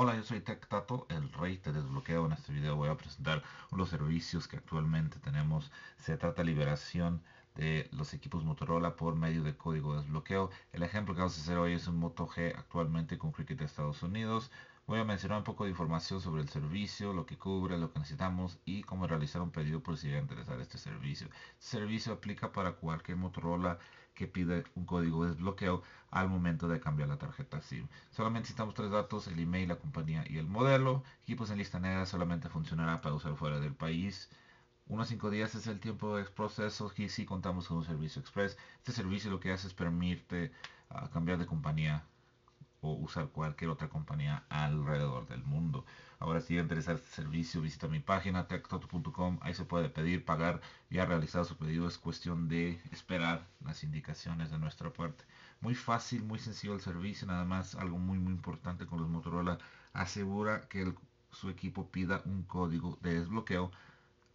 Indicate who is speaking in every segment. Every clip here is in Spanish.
Speaker 1: Hola, yo soy Tec Tato, el rey te desbloqueo. En este video voy a presentar los servicios que actualmente tenemos. Se trata de liberación los equipos Motorola por medio de código de desbloqueo. El ejemplo que vamos a hacer hoy es un Moto G actualmente con Cricket de Estados Unidos. Voy a mencionar un poco de información sobre el servicio, lo que cubre, lo que necesitamos y cómo realizar un pedido por si llega a interesar este servicio. Este servicio aplica para cualquier Motorola que pide un código de desbloqueo al momento de cambiar la tarjeta SIM. Solamente necesitamos tres datos, el email, la compañía y el modelo. Equipos en lista negra solamente funcionará para usar fuera del país. Unos 5 días es el tiempo de proceso y si contamos con un servicio express. Este servicio lo que hace es permitirte ah, cambiar de compañía o usar cualquier otra compañía alrededor del mundo. Ahora si te interesa este servicio, visita mi página techtoto.com, ahí se puede pedir, pagar, ya realizado su pedido, es cuestión de esperar las indicaciones de nuestra parte. Muy fácil, muy sencillo el servicio, nada más algo muy muy importante con los Motorola, asegura que su equipo pida un código de desbloqueo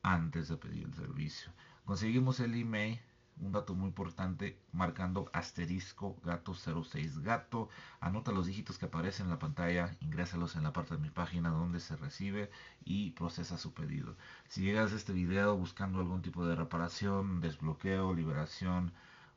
Speaker 1: antes de pedir el servicio. Conseguimos el email, un dato muy importante, marcando asterisco gato 06 gato. Anota los dígitos que aparecen en la pantalla, ingrésalos en la parte de mi página donde se recibe y procesa su pedido. Si llegas a este video buscando algún tipo de reparación, desbloqueo, liberación,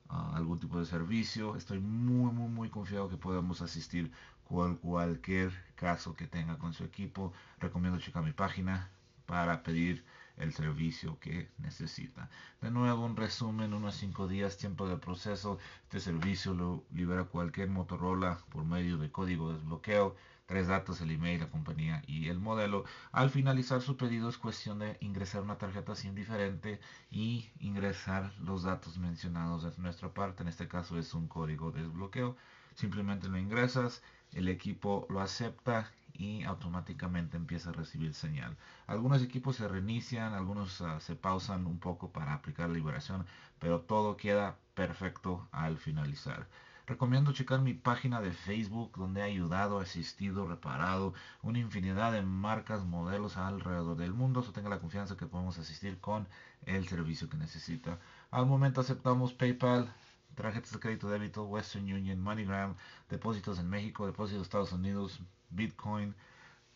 Speaker 1: ah, algún tipo de servicio. Estoy muy, muy, muy confiado que podamos asistir con cualquier caso que tenga con su equipo. Recomiendo checar mi página para pedir el servicio que necesita. De nuevo, un resumen, unos 5 días, tiempo de proceso. Este servicio lo libera cualquier Motorola por medio de código de desbloqueo, tres datos, el email, la compañía y el modelo. Al finalizar su pedido es cuestión de ingresar una tarjeta sin diferente y ingresar los datos mencionados de nuestra parte. En este caso es un código de desbloqueo. Simplemente lo ingresas, el equipo lo acepta y automáticamente empieza a recibir señal. Algunos equipos se reinician, algunos ah, se pausan un poco para aplicar la liberación, pero todo queda perfecto al finalizar. Recomiendo checar mi página de Facebook donde he ayudado, asistido, reparado una infinidad de marcas, modelos alrededor del mundo. So tenga la confianza que podemos asistir con el servicio que necesita. Al momento aceptamos PayPal, tarjetas de crédito débito, Western Union, MoneyGram, depósitos en México, depósitos de Estados Unidos, Bitcoin.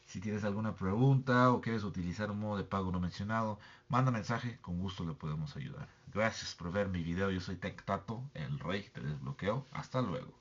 Speaker 1: Si tienes alguna pregunta o quieres utilizar un modo de pago no mencionado, manda mensaje, con gusto le podemos ayudar. Gracias por ver mi video, yo soy Tech Tato, el rey del desbloqueo. Hasta luego.